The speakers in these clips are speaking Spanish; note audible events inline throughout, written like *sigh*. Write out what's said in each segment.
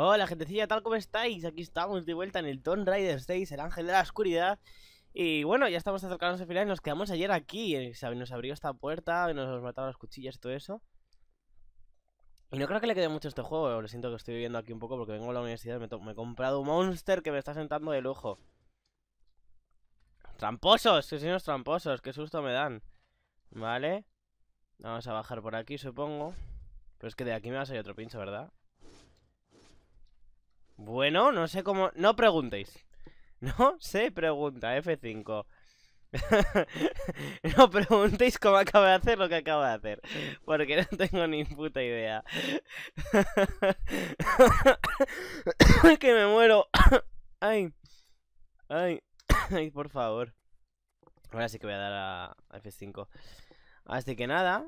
Hola gentecilla, tal como estáis? Aquí estamos de vuelta en el Tomb Raider 6, el ángel de la oscuridad Y bueno, ya estamos acercándonos al final y nos quedamos ayer aquí eh, Nos abrió esta puerta, nos mataron las cuchillas y todo eso Y no creo que le quede mucho este juego, lo siento que estoy viviendo aquí un poco porque vengo a la universidad me, he comprado un monster que me está sentando de lujo ¡Tramposos! ¡Que los tramposos! ¡Qué susto me dan! Vale Vamos a bajar por aquí, supongo Pero es que de aquí me va a salir otro pincho, ¿verdad? Bueno, no sé cómo... No preguntéis. *laughs* No sé, pregunta, F5. *laughs* no preguntéis cómo acaba de hacer lo que acaba de hacer, porque no tengo ni puta idea. *laughs* que me muero. *coughs* ay, ay, *coughs* ay, por favor. Ahora sí que voy a dar a F5. Así que nada,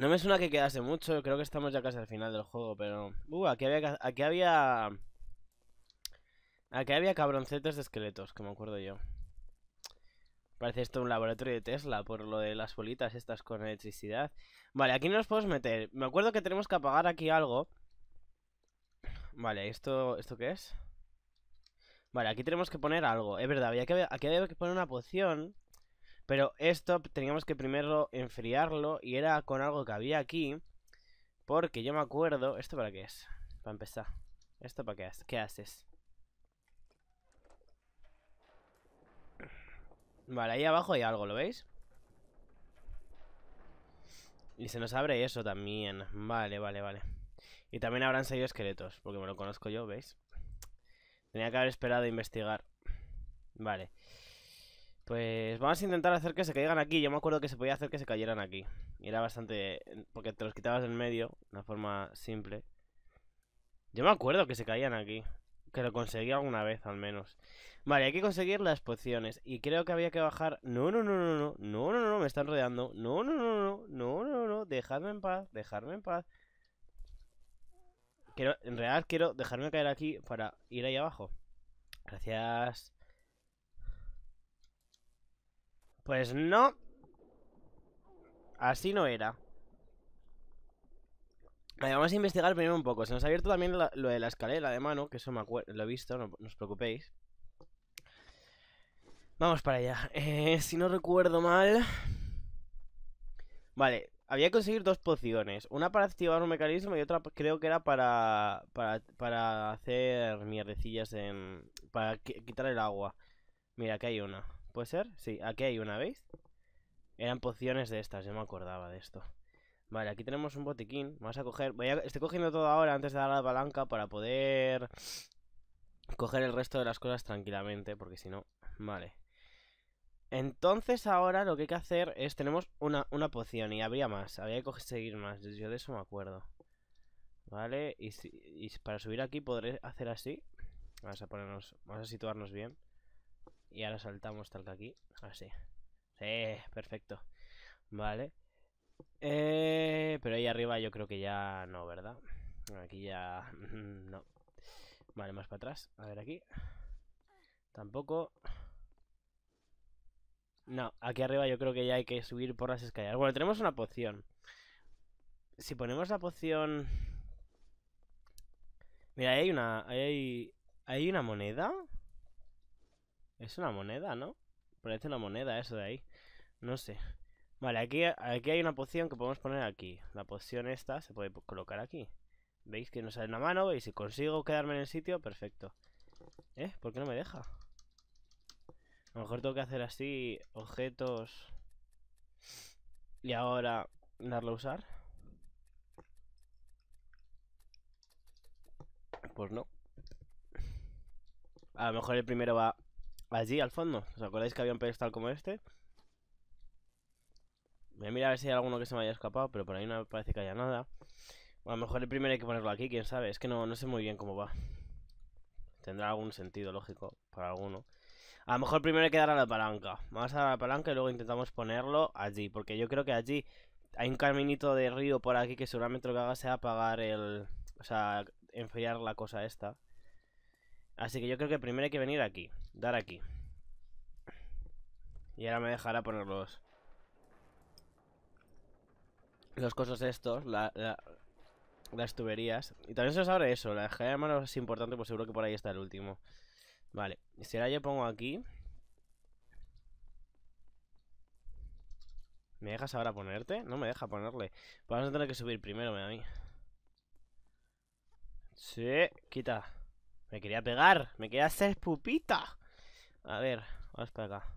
No me suena que quedase mucho, creo que estamos ya casi al final del juego, pero... Uh, aquí había... Aquí había... Aquí había cabroncetes de esqueletos, que me acuerdo yo. Parece esto un laboratorio de Tesla, por lo de las bolitas estas con electricidad. Vale, aquí no nos podemos meter. Me acuerdo que tenemos que apagar aquí algo. Vale, ¿esto, ¿esto qué es? Vale, aquí tenemos que poner algo. Es verdad, que, aquí había que poner una poción pero esto teníamos que primero enfriarlo y era con algo que había aquí. Porque yo me acuerdo... ¿Esto para qué es? Para empezar. ¿Esto para qué ¿Qué haces? Vale, ahí abajo hay algo, ¿lo veis? Y se nos abre eso también. Vale, vale, vale. Y también habrán salido esqueletos, porque me lo conozco yo, ¿veis? Tenía que haber esperado a investigar. Vale. Pues vamos a intentar hacer que se caigan aquí. Yo me acuerdo que se podía hacer que se cayeran aquí. Y era bastante... Porque te los quitabas del medio, de una forma simple. Yo me acuerdo que se caían aquí. Que lo conseguí alguna vez, al menos. Vale, hay que conseguir las pociones. Y creo que había que bajar... No, no, no, no, no. No, no, no, no. me están rodeando. No, no, no, no. No, no, no. Dejadme en paz. Dejadme en paz. Quiero... En realidad quiero dejarme caer aquí para ir ahí abajo. Gracias... Pues no. Así no era. Vale, vamos a investigar primero un poco. Se nos ha abierto también lo de la escalera de mano, que eso me lo he visto, no, os preocupéis. Vamos para allá. *laughs* Eh, si no recuerdo mal... Vale, había que conseguir dos pociones. Una para activar un mecanismo y otra pues, creo que era para, para, para hacer mierdecillas en... Para quitar el agua. Mira, aquí hay una. ¿Puede ser? Sí, aquí hay una, ¿veis? Eran pociones de estas, yo me acordaba de esto Vale, aquí tenemos un botiquín Vamos a coger... Voy a... Estoy cogiendo todo ahora antes de dar la palanca para poder... Coger el resto de las cosas tranquilamente Porque si no... Vale Entonces ahora lo que hay que hacer es... Tenemos una, poción y habría más Habría que seguir más, yo de eso me acuerdo Vale, y, si... y para subir aquí podré hacer así Vamos a ponernos... Vamos a situarnos bien y ahora saltamos tal que aquí. Así. Sí, perfecto. Vale. Eh, pero ahí arriba yo creo que ya no, ¿verdad? Aquí ya... *laughs* No. Vale, más para atrás. A ver aquí. Tampoco. No, aquí arriba yo creo que ya hay que subir por las escaleras. Bueno, tenemos una poción. Si ponemos la poción... Mira, ahí hay una... Ahí hay... hay una moneda. Es una moneda, ¿no? Parece una moneda eso de ahí. No sé. Vale, aquí, aquí hay una poción que podemos poner aquí. La poción esta se puede colocar aquí. ¿Veis que no sale la mano? Y Si consigo quedarme en el sitio, perfecto. ¿Eh? ¿Por qué no me deja? A lo mejor tengo que hacer así objetos. Y ahora darle a usar. Pues no. A lo mejor el primero va Allí, al fondo. ¿Os acordáis que había un pedestal como este? Voy a mirar a ver si hay alguno que se me haya escapado, pero por ahí no parece que haya nada. O a lo mejor el primero hay que ponerlo aquí, quién sabe. Es que no, no sé muy bien cómo va. Tendrá algún sentido lógico para alguno. A lo mejor primero hay que dar a la palanca. Vamos a dar a la palanca y luego intentamos ponerlo allí. Porque yo creo que allí hay un caminito de río por aquí que seguramente lo que haga sea apagar el... O sea, enfriar la cosa esta. Así que yo creo que primero hay que venir aquí. Dar aquí. Y ahora me dejará poner los... Los cosos estos, las tuberías. Y también se os abre eso. La escalera de mano es importante, pues seguro que por ahí está el último. Vale. Si ahora yo pongo aquí... ¿Me dejas ahora ponerte? No me deja ponerle. Pues vamos a tener que subir primero, me da a mí. Sí, quita. Me quería pegar, me quería hacer pupita. A ver, vamos para acá.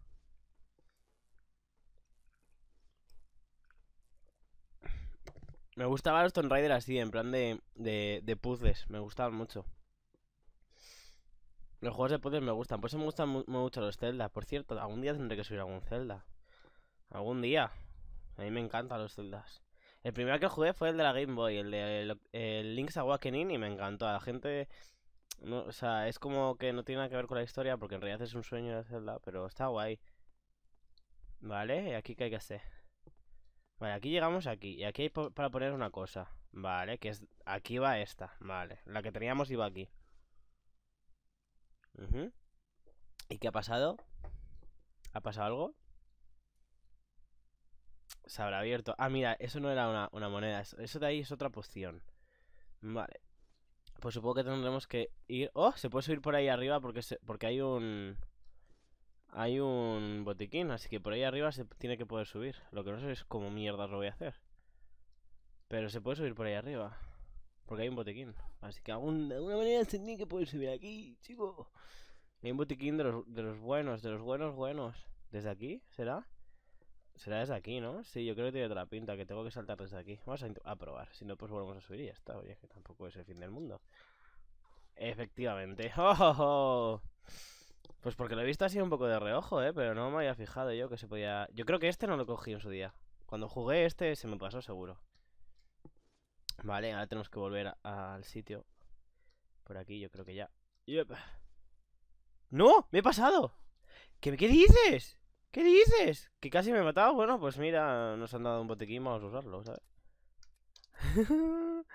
Me gustaba los Tomb Raider así, en plan de, de, de puzzles. Me gustaban mucho. Los juegos de puzzles me gustan. Por eso me gustan mucho los Zelda. Por cierto, algún día tendré que subir algún Zelda. Algún día. A mí me encantan los Zeldas. El primero que jugué fue el de la Game Boy, el de el, Link's Awakening, y me encantó. A la gente o sea, es como que no tiene nada que ver con la historia porque en realidad es un sueño de hacerla pero está guay. Vale, ¿y aquí qué hay que hacer? Vale, aquí llegamos aquí. Y aquí hay para poner una cosa. Vale, que es... Aquí va esta. Vale, la que teníamos iba aquí. ¿Y qué ha pasado? ¿Ha pasado algo? Se habrá abierto. Ah, mira, eso no era una moneda. Eso de ahí es otra poción. Vale. Pues supongo que tendremos que ir... ¡Oh! Se puede subir por ahí arriba porque, porque hay un... Hay un botiquín, así que por ahí arriba se tiene que poder subir. Lo que no sé es cómo mierda lo voy a hacer. Pero se puede subir por ahí arriba. Porque hay un botiquín. Así que aún, de alguna manera entendí que puede subir aquí, chico. hay un botiquín de los, de los buenos, de los buenos, buenos. ¿Desde aquí? ¿Será? Será desde aquí, ¿no? Sí, yo creo que tiene otra pinta, que tengo que saltar desde aquí. Vamos a, probar. Si no, pues volvemos a subir y ya está. Oye, que tampoco es el fin del mundo. Efectivamente. *laughs* ¡Oh, oh, oh! Pues porque lo he visto sido un poco de reojo, ¿eh? Pero no me había fijado yo que se podía... Yo creo que este no lo cogí en su día. Cuando jugué este se me pasó seguro. Vale, ahora tenemos que volver al sitio. Por aquí yo creo que ya. ¡No! ¡Me he pasado! ¿Qué, ¿Qué dices? ¿Qué dices? ¿Que casi me he matado? Bueno, pues mira, nos han dado un botequín, vamos a usarlo, ¿sabes? *laughs*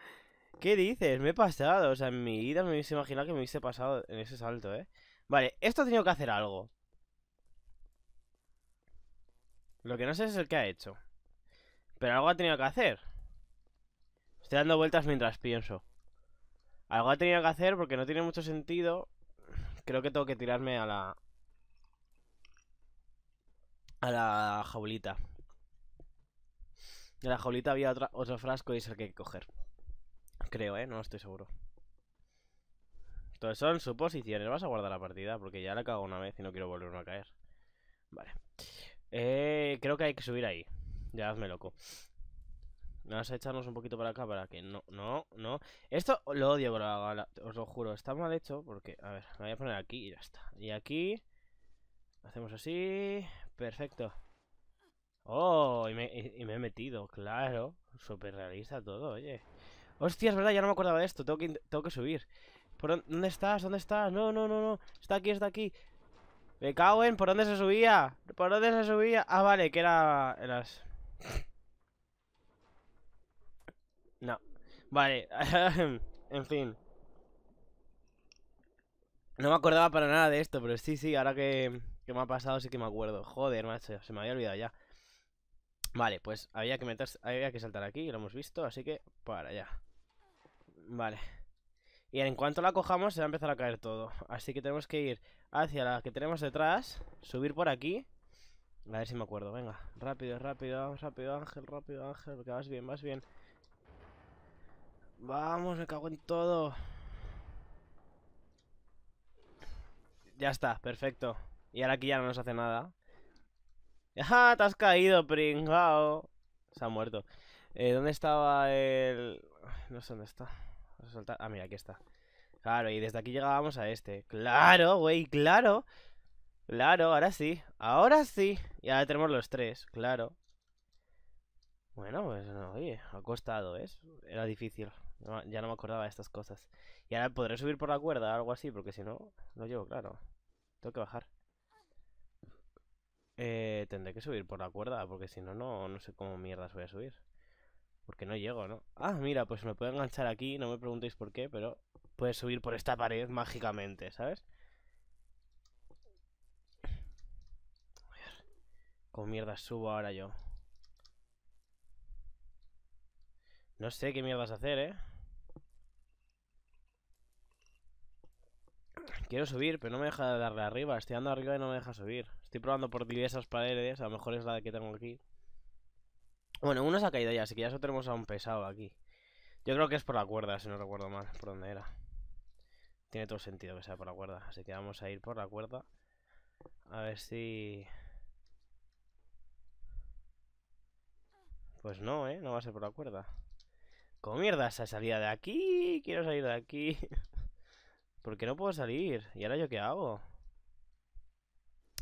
¿Qué dices? Me he pasado, o sea, en mi vida me hubiese imaginado que me hubiese pasado en ese salto, ¿eh? Vale, esto ha tenido que hacer algo. Lo que no sé es el que ha hecho. Pero algo ha tenido que hacer. Estoy dando vueltas mientras pienso. Algo ha tenido que hacer porque no tiene mucho sentido. Creo que tengo que tirarme a la, a la jaulita. En la jaulita había otra, otro frasco y es el que hay que coger. Creo, ¿eh? No estoy seguro. Entonces son suposiciones. Vas a guardar la partida porque ya la cago una vez y no quiero volverme a caer. Vale. Eh, creo que hay que subir ahí. Ya hazme loco. Vamos a echarnos un poquito para acá para que no, no, no. Esto lo odio os lo juro. Está mal hecho porque, a ver, me voy a poner aquí y ya está. Y aquí hacemos así, Perfecto. Oh, y me, he metido, claro. Súper realista todo, oye. Hostia, es verdad, ya no me acordaba de esto. Tengo que, subir. ¿Por ¿Dónde estás? ¿Dónde estás? No, no, no, no. Está aquí, está aquí. Me cago en. ¿Por dónde se subía? ¿Por dónde se subía? Ah, vale, que era. Eras... No. Vale. *laughs* en fin. No me acordaba para nada de esto, pero sí, sí, ahora que que me ha pasado sí que me acuerdo. Joder, macho, se me había olvidado ya. Vale, pues había que meter había que saltar aquí, lo hemos visto, así que para allá. Vale. Y en cuanto la cojamos se va a empezar a caer todo. Así que tenemos que ir hacia la que tenemos detrás, subir por aquí. A ver si me acuerdo, venga. Rápido, rápido, rápido, Ángel, rápido, Ángel, que vas bien, vas bien. Vamos, me cago en todo. Ya está, perfecto. Y ahora aquí ya no nos hace nada. ¡Ja! *laughs* ¡Ah, ¡Te has caído, pringao! Se ha muerto. Eh, ¿Dónde estaba el...? No sé dónde está. Ah, mira, aquí está. Claro, y desde aquí llegábamos a este. ¡Claro, güey! ¡Claro! Claro, ahora sí. Ahora sí. Y ahora tenemos los tres, claro. Bueno, pues no, oye, ha costado, ¿eh? Era difícil. ya no me acordaba de estas cosas. Y ahora podré subir por la cuerda o algo así, porque si no, no llevo claro. Tengo que bajar. Eh, tendré que subir por la cuerda, porque si no, no, sé cómo mierdas voy a subir. Porque no llego, ¿no? Ah, mira, pues me puedo enganchar aquí, no me preguntéis por qué, pero puedes subir por esta pared mágicamente, ¿sabes? A ver. ¿Cómo mierdas subo ahora yo? No sé qué mierdas hacer, ¿eh? Quiero subir, pero no me deja darle arriba. Estoy andando arriba y no me deja subir. Estoy probando por diversas paredes. A lo mejor es la que tengo aquí. Bueno, uno se ha caído ya, así que ya eso tenemos a un pesado aquí. Yo creo que es por la cuerda, si no recuerdo mal, por dónde era. Tiene todo sentido que sea por la cuerda. Así que vamos a ir por la cuerda. A ver si... Pues no, ¿eh? No va a ser por la cuerda. ¿Cómo mierda esa salida de aquí? Quiero salir de aquí. *laughs* ¿Por qué no puedo salir? ¿Y ahora yo qué hago?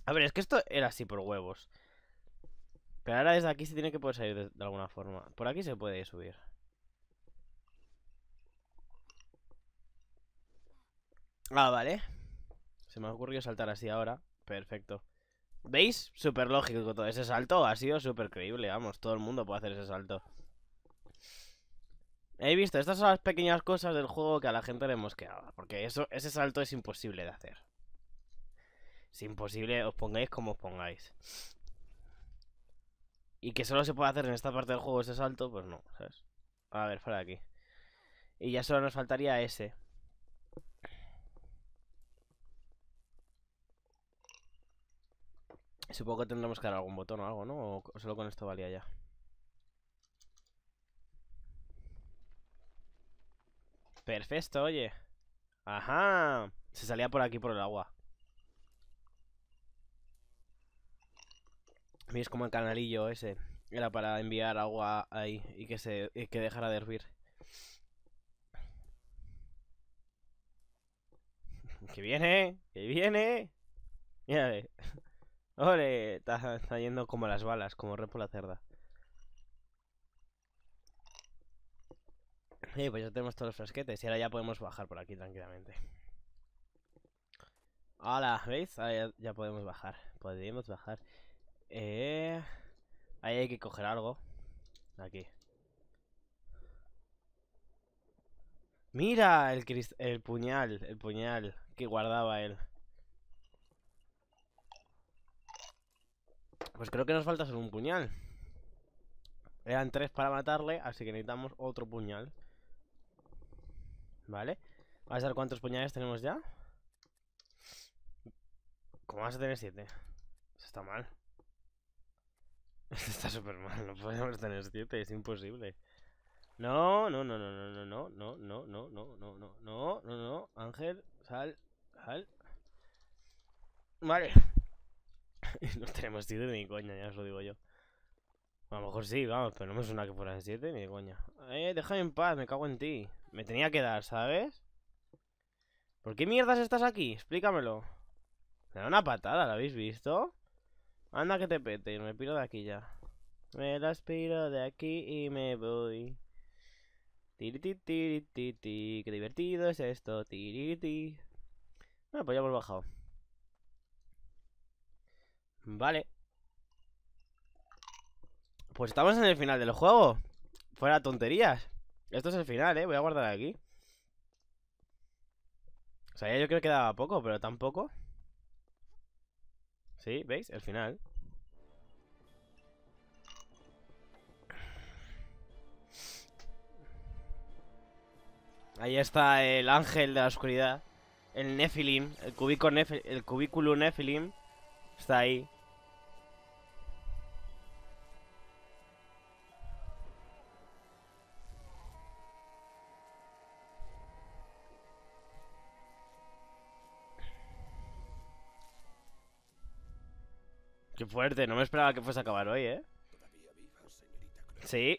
A ver, es que esto era así por huevos. Pero ahora desde aquí se tiene que poder salir de, alguna forma. Por aquí se puede subir. Ah, vale. Se me ha ocurrido saltar así ahora. Perfecto. ¿Veis? Súper lógico todo. Ese salto ha sido súper creíble. Vamos, todo el mundo puede hacer ese salto. He visto, estas son las pequeñas cosas del juego que a la gente le hemos quedado Porque eso, ese salto es imposible de hacer. Es imposible, os pongáis como os pongáis. Y que solo se puede hacer en esta parte del juego ese salto, pues no, ¿sabes? A ver, fuera de aquí. Y ya solo nos faltaría ese. Supongo que tendremos que dar algún botón o algo, ¿no? O solo con esto valía ya. Perfecto, oye. Ajá. Se salía por aquí por el agua. Veis como el canalillo ese era para enviar agua ahí y que, se, dejara de hervir. *laughs* ¡Que viene! ¡Que viene! mira *laughs* ¡Ole! Está, yendo como las balas, como por la cerda. Sí, pues ya tenemos todos los frasquetes y ahora ya podemos bajar por aquí tranquilamente. ¡Hala! ¿Veis? Ahora ya podemos bajar. Podemos bajar. Eh, ahí hay que coger algo. Aquí. Mira el, puñal, el puñal que guardaba él. Pues creo que nos falta solo un puñal. Eran tres para matarle, así que necesitamos otro puñal. Vale. Vamos a ver cuántos puñales tenemos ya? Como vas a tener siete? está mal. Está súper mal, no podemos tener siete, es imposible. No, no, no, no, no, no, no, no, no, no, no, no, no, no, no, no, Ángel, sal, sal. Vale. no tenemos siete ni coña, ya os lo digo yo. A lo mejor sí, vamos, pero no me suena que fueran siete ni coña. Eh, déjame en paz, me cago en ti. Me tenía que dar, ¿sabes? ¿Por qué mierdas estás aquí? Explícamelo. Me da una patada, ¿lo habéis visto? Anda que te pete, me piro de aquí ya. Me las piro de aquí y me voy. Tiriti, tiriti, qué divertido es esto. Tiriti. Bueno, ah, pues ya hemos bajado. Vale. Pues estamos en el final del juego. Fuera tonterías. Esto es el final, ¿eh? Voy a guardar aquí. O sea, ya yo creo que daba poco, pero tampoco. Sí, ¿veis? El final. Ahí está el ángel de la oscuridad. El Nephilim, el, cubículo Nephilim. Está ahí. Qué fuerte, no me esperaba que fuese a acabar hoy, ¿eh? Sí.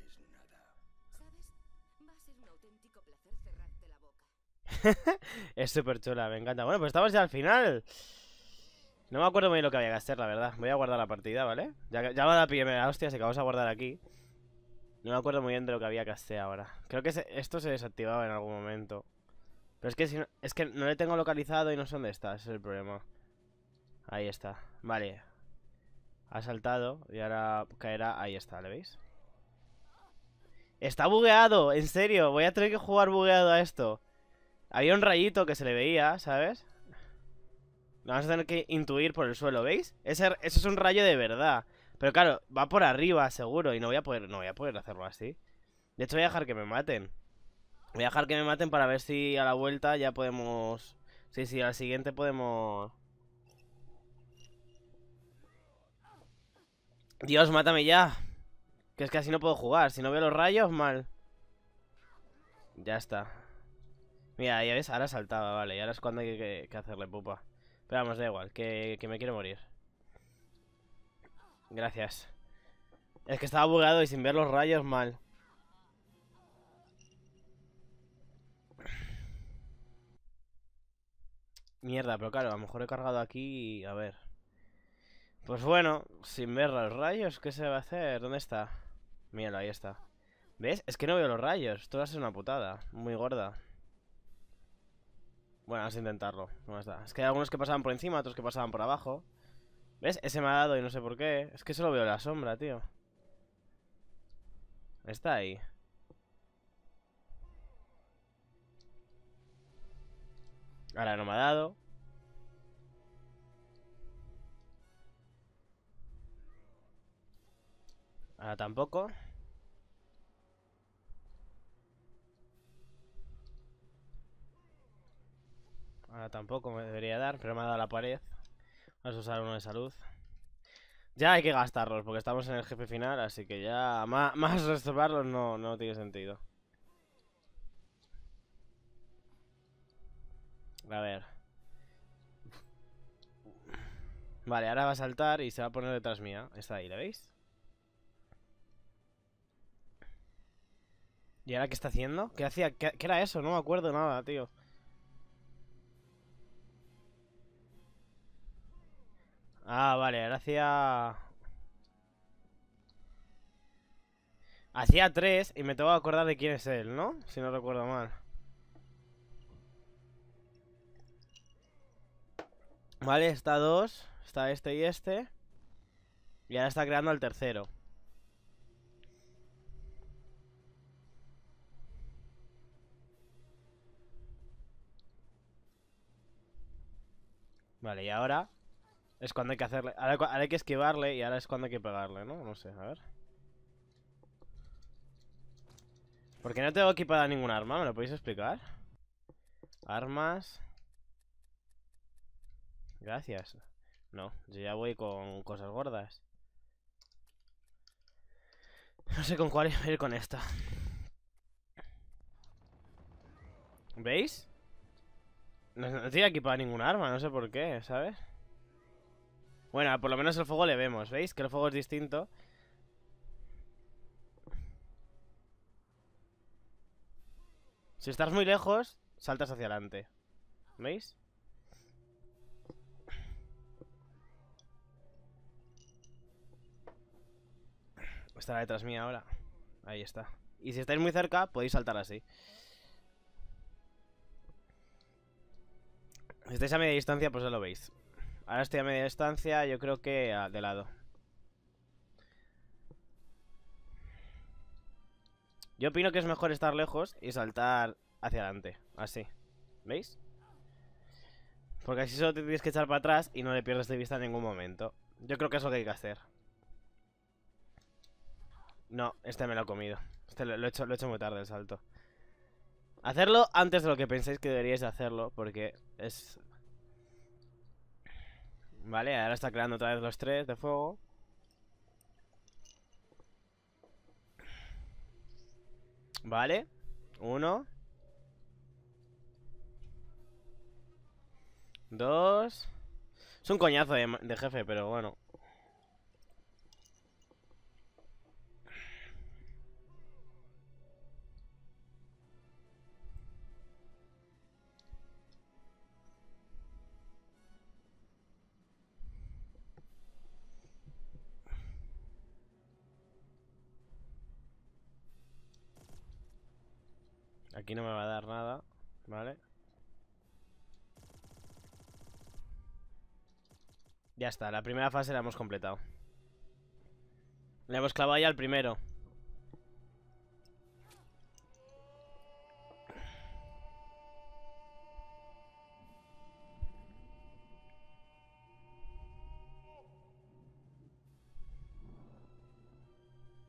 *laughs* es súper chula, me encanta. Bueno, pues estamos ya al final. No me acuerdo muy bien lo que había que hacer, la verdad. Voy a guardar la partida, ¿vale? Ya, ya va la primera hostia, así que vamos a guardar aquí. No me acuerdo muy bien de lo que había que hacer ahora. Creo que esto se desactivaba en algún momento. Pero es que, no, es que no le tengo localizado y no sé dónde está, ese es el problema. Ahí está, vale. Ha saltado y ahora caerá... Ahí está, ¿le veis? ¡Está bugueado! ¡En serio! Voy a tener que jugar bugueado a esto. Había un rayito que se le veía, ¿sabes? Lo vamos a tener que intuir por el suelo, ¿veis? Ese, eso es un rayo de verdad. Pero claro, va por arriba, seguro. Y no voy a poder, no voy a poder hacerlo así. De hecho, voy a dejar que me maten. Voy a dejar que me maten para ver si a la vuelta ya podemos... Sí, sí, al siguiente podemos... Dios, mátame ya. Que es que así no puedo jugar. Si no veo los rayos, mal. Ya está. Mira, ya ves, ahora saltaba, vale. Y ahora es cuando hay que, hacerle pupa. Pero vamos, da igual, que, que me quiero morir. Gracias. Es que estaba bugado y sin ver los rayos mal. Mierda, pero claro, a lo mejor he cargado aquí y... A ver. Pues bueno, sin ver los rayos, ¿qué se va a hacer? ¿Dónde está? Míralo, ahí está. ¿Ves? Es que no veo los rayos. Esto va a ser una putada. Muy gorda. Bueno, vamos a intentarlo. Es que hay algunos que pasaban por encima, otros que pasaban por abajo. ¿Ves? Ese me ha dado y no sé por qué. Es que solo veo la sombra, tío. Está ahí. Ahora no me ha dado. Ahora tampoco. Ahora tampoco me debería dar, pero me ha dado la pared. Vamos a usar uno de salud. Ya hay que gastarlos, porque estamos en el jefe final, así que ya más, más *laughs* reservarlos no, no tiene sentido. A ver. Vale, ahora va a saltar y se va a poner detrás mía. Está ahí, ¿la veis? ¿Y ahora qué está haciendo? ¿Qué hacía? qué era eso? No me acuerdo nada, tío. Ah, vale, ahora hacía... Hacía tres y me tengo que acordar de quién es él, ¿no? Si no recuerdo mal. Vale, está dos. Está este y este. Y ahora está creando el tercero. Vale, y ahora es cuando hay que hacerle... Ahora, hay que esquivarle y ahora es cuando hay que pegarle, ¿no? No sé, a ver. Porque no tengo equipada ningún arma? ¿Me lo podéis explicar? Armas... Gracias. No, yo ya voy con cosas gordas. No sé con cuál ir con esta. ¿Veis? No, no tiene equipada ningún arma, no sé por qué, ¿sabes? Bueno, por lo menos el fuego le vemos, ¿veis? Que el fuego es distinto. Si estás muy lejos, saltas hacia adelante. ¿Veis? Estará detrás mía ahora. Ahí está. Y si estáis muy cerca, podéis saltar así. Si estáis a media distancia, pues ya lo veis. Ahora estoy a media distancia, yo creo que ah, de lado. Yo opino que es mejor estar lejos y saltar hacia adelante, así. ¿Veis? Porque así solo te tienes que echar para atrás y no le pierdes de vista en ningún momento. Yo creo que es lo que hay que hacer. No, este me lo ha comido. Este lo, he, hecho, lo he hecho muy tarde el salto. Hacerlo antes de lo que pensáis que deberíais hacerlo, porque es Vale, ahora está creando otra vez los tres de fuego. Vale. Uno. Dos. Es un coñazo de, jefe, pero bueno. no me va a dar nada, ¿vale? Ya está, la primera fase la hemos completado. Le hemos clavado ya al primero.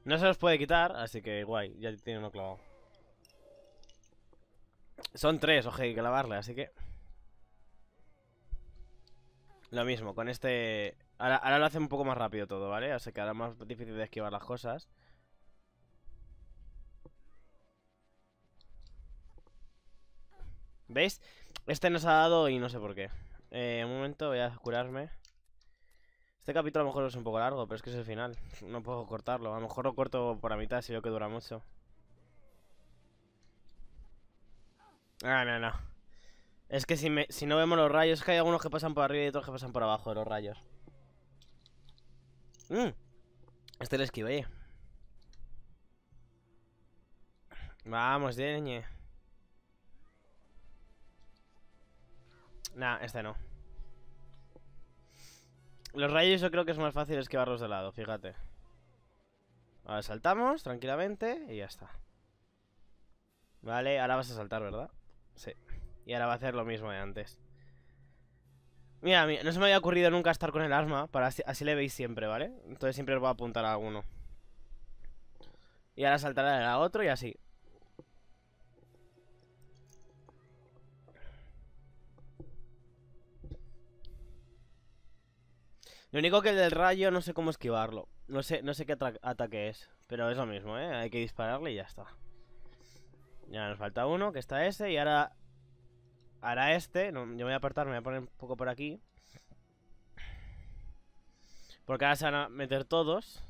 No se los puede quitar, así que guay, ya tiene uno clavado. Son tres, oje, hay que lavarle, así que... Lo mismo, con este... Ahora, lo hace un poco más rápido todo, ¿vale? Así que ahora es más difícil de esquivar las cosas. ¿Veis? Este nos ha dado y no sé por qué. Eh, un momento, voy a curarme. Este capítulo a lo mejor es un poco largo, pero es que es el final. No puedo cortarlo. A lo mejor lo corto por la mitad si veo que dura mucho. No, ah, no, no. Es que si, me, si no vemos los rayos, es que hay algunos que pasan por arriba y otros que pasan por abajo de los rayos. Mm. Este le esquivé. Vamos, deñe. Nah, este no. Los rayos yo creo que es más fácil esquivarlos de lado, fíjate. Ahora saltamos tranquilamente y ya está. Vale, ahora vas a saltar, ¿verdad? Sí. Y ahora va a hacer lo mismo de antes. Mira, no se me había ocurrido nunca estar con el arma, para así, le veis siempre, ¿vale? Entonces siempre os voy a apuntar a alguno. Y ahora saltará a otro y así. Lo único que el del rayo no sé cómo esquivarlo. No sé, no sé qué ataque es, pero es lo mismo, ¿eh? Hay que dispararle y ya está. Ya nos falta uno, que está ese, y ahora... Ahora este, yo me voy a apartar, me voy a poner un poco por aquí. Porque ahora se van a meter todos.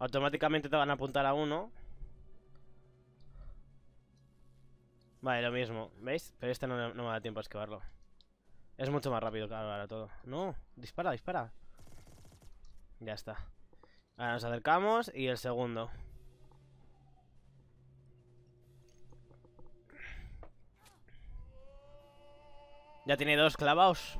Automáticamente te van a apuntar a uno. Vale, lo mismo. ¿Veis? Pero este no, no me da tiempo a esquivarlo. Es mucho más rápido que ahora todo. No, dispara, dispara. Ya está. Ahora nos acercamos y el segundo. Ya tiene dos clavados.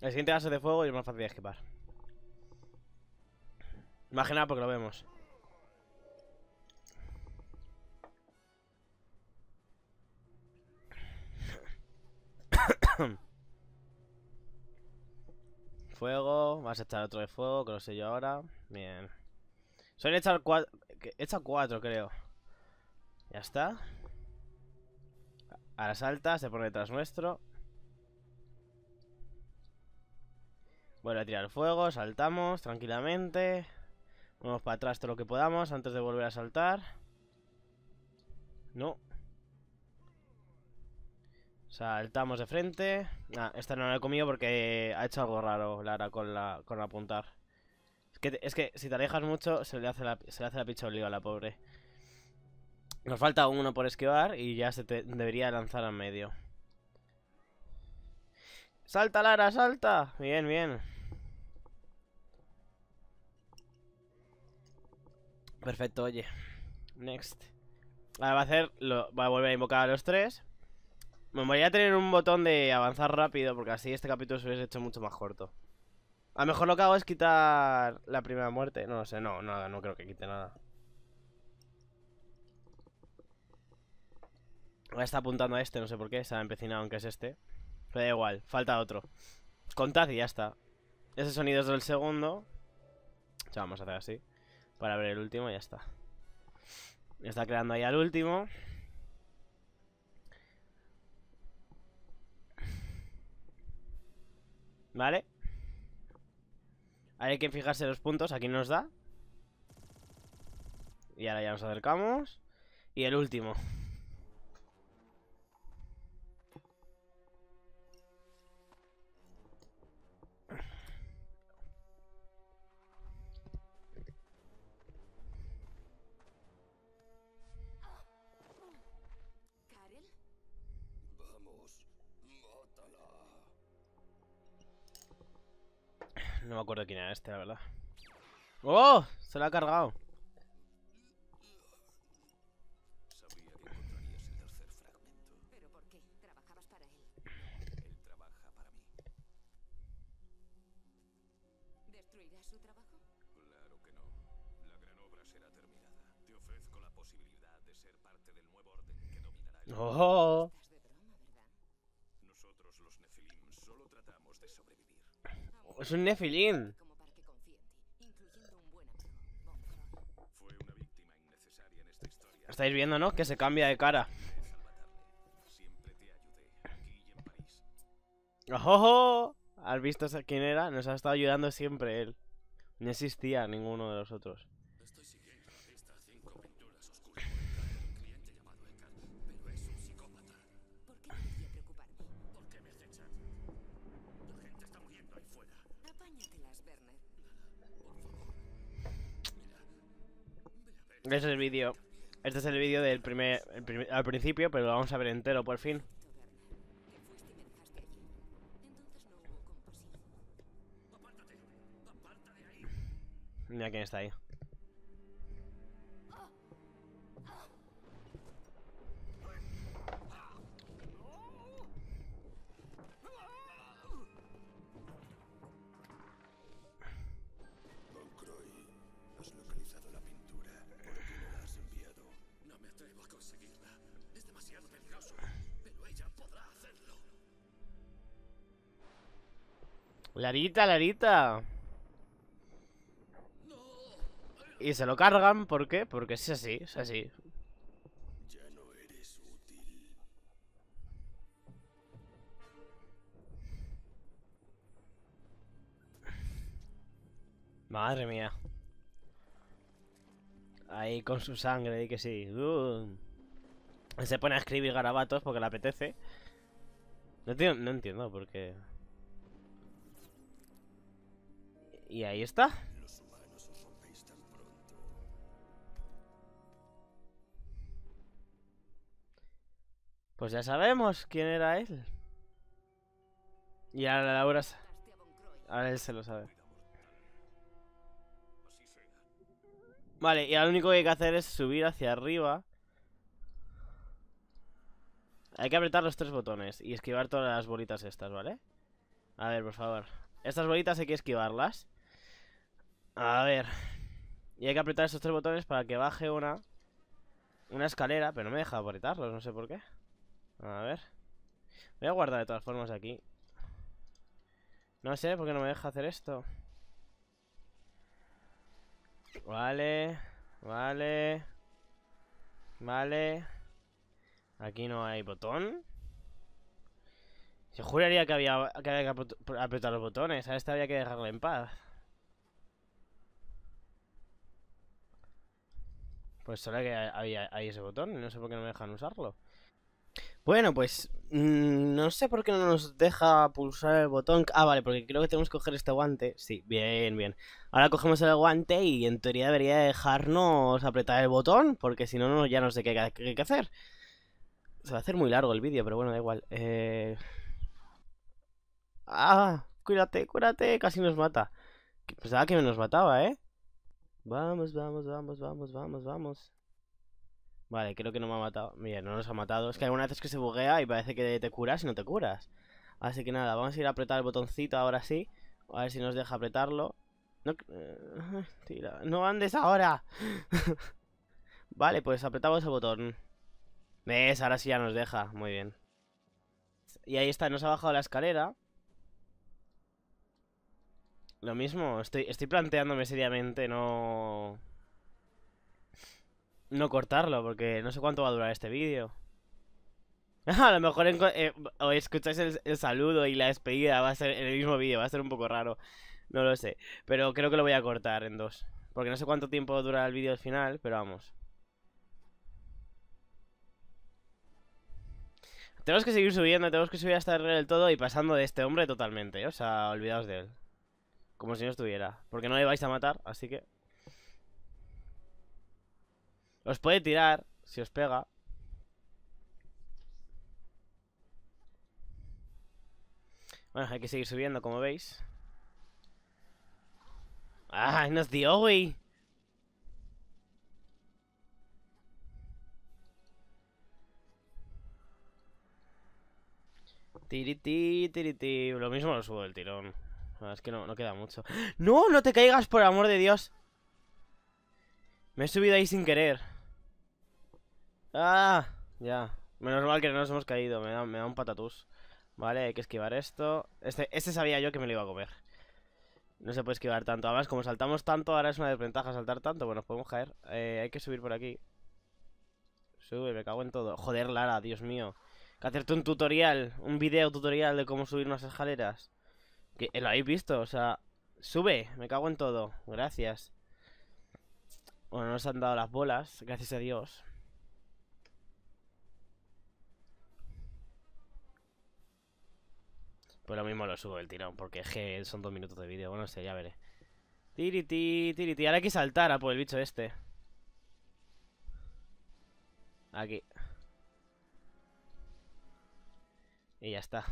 El siguiente es de fuego y es más fácil de esquivar Imagina porque lo vemos. *coughs* fuego, vas a echar otro de fuego, que lo sé yo ahora. Bien. Son el cuatro, hecha cuatro, creo. Ya está. Ahora salta, se pone detrás nuestro. Vuelve a tirar fuego, saltamos tranquilamente. Vamos para atrás todo lo que podamos antes de volver a saltar. No. Saltamos de frente. Ah, esta no la he comido porque ha hecho algo raro Lara con, la, con apuntar. Es que, si te alejas mucho, se le hace la, se hace la picha a la pobre. Nos falta uno por esquivar y ya se te debería lanzar al medio. ¡Salta, Lara, salta! Bien, bien. Perfecto, oye. Next. Ahora va a hacer... Lo, va a volver a invocar a los tres. Me voy a tener un botón de avanzar rápido porque así este capítulo se hubiese hecho mucho más corto. A lo mejor lo que hago es quitar la primera muerte. No lo sé, no, nada, no creo que quite nada. Ahora está apuntando a este, no sé por qué, se ha empecinado aunque es este. Pero da igual, falta otro. Contad y ya está. Ese sonido es del segundo. O vamos a hacer así. Para ver el último y ya está. Está creando ahí al último. Vale. Ahora hay que fijarse los puntos, aquí nos da. Y ahora ya nos acercamos. Y el último. No me acuerdo quién era este, la verdad. ¡Oh! Se lo ha cargado. Es un nefilín! Estáis viendo, ¿no? Que se cambia de cara. ¡Ojo! ¿Has visto quién era? Nos ha estado ayudando siempre él. No existía ninguno de los otros. es el vídeo. Este es el vídeo del primer, al principio, pero lo vamos a ver entero por fin. Mira quién está ahí. Larita, Larita. Y se lo cargan, ¿por qué? Porque es así, es así. Madre mía. Ahí con su sangre, y que sí. Uh. Se pone a escribir garabatos porque le apetece. No, no entiendo por qué. Y ahí está. Pues ya sabemos quién era él. Y ahora Laura... Ahora él se lo sabe. Vale, y ahora lo único que hay que hacer es subir hacia arriba. Hay que apretar los tres botones y esquivar todas las bolitas estas, ¿vale? A ver, por favor. Estas bolitas hay que esquivarlas. A ver. Y hay que apretar estos tres botones para que baje una... Una escalera, pero no me deja apretarlos, no sé por qué. A ver. Voy a guardar de todas formas aquí. No sé por qué no me deja hacer esto. Vale. Vale. Vale. Aquí no hay botón. Se juraría que había que, apretar los botones. A este había que dejarlo en paz. Pues ahora que hay ese botón no sé por qué no me dejan usarlo. Bueno, pues mm, no sé por qué no nos deja pulsar el botón. Ah, vale, porque creo que tenemos que coger este guante. Sí, bien, bien. Ahora cogemos el guante y en teoría debería dejarnos apretar el botón, porque si no, ya no sé qué, qué, hacer. Se va a hacer muy largo el vídeo, pero bueno, da igual. Eh... Ah, cuídate, cuídate, casi nos mata. Pensaba que nos mataba, ¿eh? Vamos, vamos, vamos, vamos, vamos, vamos. Vale, creo que no me ha matado. Mira, no nos ha matado. Es que algunas veces que se buguea y parece que te curas y no te curas. Así que nada, vamos a ir a apretar el botoncito ahora sí. A ver si nos deja apretarlo. No, eh, *laughs* no andes ahora. *laughs* vale, pues apretamos el botón. ¿Ves? Ahora sí ya nos deja. Muy bien. Y ahí está, nos ha bajado la escalera. Lo mismo, estoy, estoy planteándome seriamente no... No cortarlo, porque no sé cuánto va a durar este vídeo. *laughs* A lo mejor eh, o escucháis el, saludo y la despedida va a ser en el mismo vídeo, va a ser un poco raro. No lo sé, pero creo que lo voy a cortar en dos. Porque no sé cuánto tiempo dura el vídeo al final, pero vamos. Tenemos que seguir subiendo, tenemos que subir hasta el del todo y pasando de este hombre totalmente, o sea, olvidaos de él. Como si no estuviera. Porque no le vais a matar, así que... Os puede tirar, si os pega. Bueno, hay que seguir subiendo, como veis. ¡Ay, ¡Ah! ¡Nos dio, güey! Tiriti, tiriti. Lo mismo lo subo del tirón es que no, queda mucho. *gasps* ¡No! ¡No te caigas, por amor de Dios! Me he subido ahí sin querer. ¡Ah! Ya. Menos mal que no nos hemos caído. Me da, un patatús. Vale, hay que esquivar esto. Este, este sabía yo que me lo iba a comer. No se puede esquivar tanto. Además, como saltamos tanto, ahora es una desventaja saltar tanto. Bueno, podemos caer. Eh, hay que subir por aquí. Sube, me cago en todo. Joder, Lara, Dios mío. Que hacerte un tutorial, un video tutorial de cómo subir unas escaleras lo habéis visto, o sea... Sube, me cago en todo. Gracias. Bueno, nos han dado las bolas, gracias a Dios. Pues lo mismo lo subo el tirón, porque son dos minutos de vídeo. Bueno, no sé, ya veré. Tiriti, tiriti. Ahora hay que saltar a por el bicho este. Aquí. Y ya está.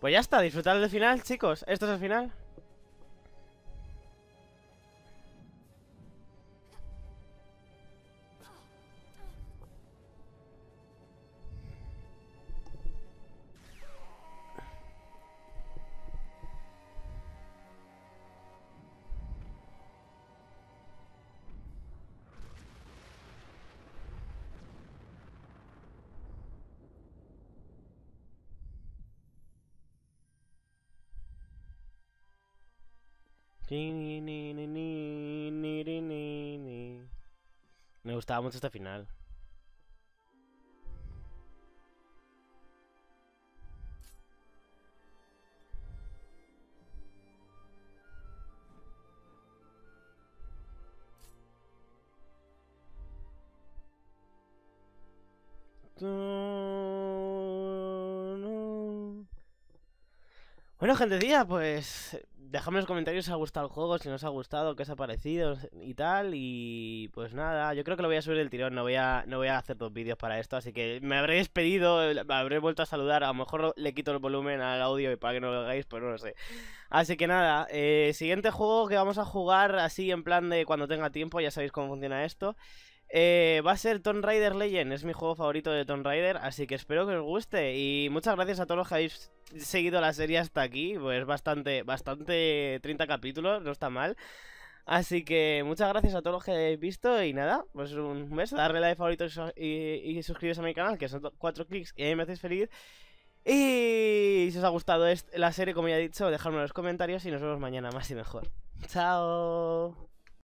Pues ya está, disfrutar del final, chicos. Esto es el final. Me gustaba mucho esta final. Bueno, gente, día, pues dejadme en los comentarios si os ha gustado el juego, si no os ha gustado, qué os ha parecido y tal. Y pues nada, yo creo que lo voy a subir el tirón, no voy a, no voy a hacer dos vídeos para esto, así que me habré me habré vuelto a saludar, a lo mejor le quito el volumen al audio y para que no lo hagáis, pero pues no lo sé. Así que nada, eh, siguiente juego que vamos a jugar así en plan de cuando tenga tiempo, ya sabéis cómo funciona esto. Eh, va a ser Tomb Raider Legend, es mi juego favorito de Tomb Raider, así que espero que os guste. Y muchas gracias a todos los que habéis seguido la serie hasta aquí, pues bastante, bastante 30 capítulos, no está mal. Así que muchas gracias a todos los que habéis visto y nada, pues un beso, darle like favorito y, suscribiros a mi canal, que son cuatro clics y ahí me hacéis feliz. Y si os ha gustado la serie, como ya he dicho, dejadme en los comentarios y nos vemos mañana más y mejor. ¡Chao!